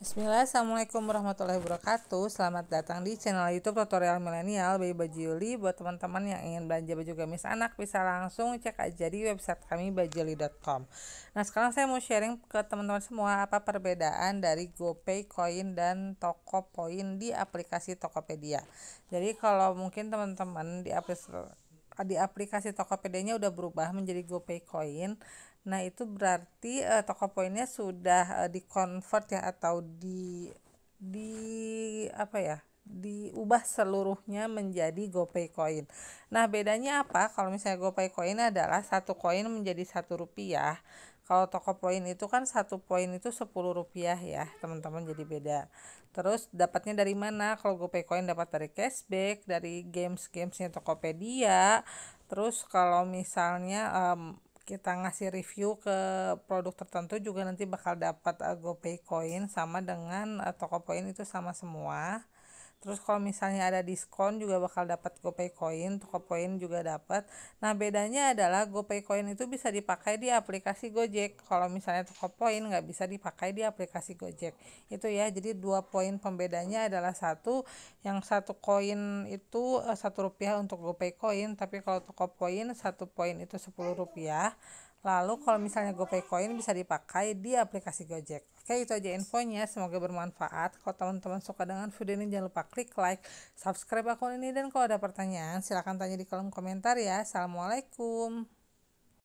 Bismillah, Assalamualaikum warahmatullahi wabarakatuh Selamat datang di channel youtube tutorial milenial Bayi Baju Yuli Buat teman-teman yang ingin belanja baju gamis anak Bisa langsung cek aja di website kami bajuli.com Nah sekarang saya mau sharing ke teman-teman semua Apa perbedaan dari GoPay, Coin, dan Tokopoin di aplikasi Tokopedia Jadi kalau mungkin teman-teman di aplikasi di aplikasi Tokopedia-nya udah berubah menjadi GoPay Coin. Nah, itu berarti uh, eh, tokopedia sudah uh, di-convert ya atau di di apa ya? diubah seluruhnya menjadi GoPay Coin. Nah, bedanya apa? Kalau misalnya GoPay Coin adalah satu koin menjadi satu rupiah. Kalau toko poin itu kan satu poin itu sepuluh rupiah ya, teman-teman jadi beda. Terus dapatnya dari mana? Kalau GoPay Coin dapat dari cashback, dari games-gamesnya Tokopedia. Terus kalau misalnya um, kita ngasih review ke produk tertentu juga nanti bakal dapat uh, GoPay Coin sama dengan uh, poin itu sama semua terus kalau misalnya ada diskon juga bakal dapat GoPay Coin, Tokopoin juga dapat. Nah bedanya adalah GoPay Coin itu bisa dipakai di aplikasi Gojek, kalau misalnya Tokopoin nggak bisa dipakai di aplikasi Gojek. Itu ya, jadi dua poin pembedanya adalah satu, yang satu koin itu eh, satu rupiah untuk GoPay Coin, tapi kalau Tokopoin satu poin itu sepuluh rupiah. Lalu kalau misalnya GoPay Coin bisa dipakai di aplikasi Gojek. Oke itu aja infonya, semoga bermanfaat. Kalau teman-teman suka dengan video ini jangan lupa klik like, subscribe akun ini dan kalau ada pertanyaan silahkan tanya di kolom komentar ya. Assalamualaikum.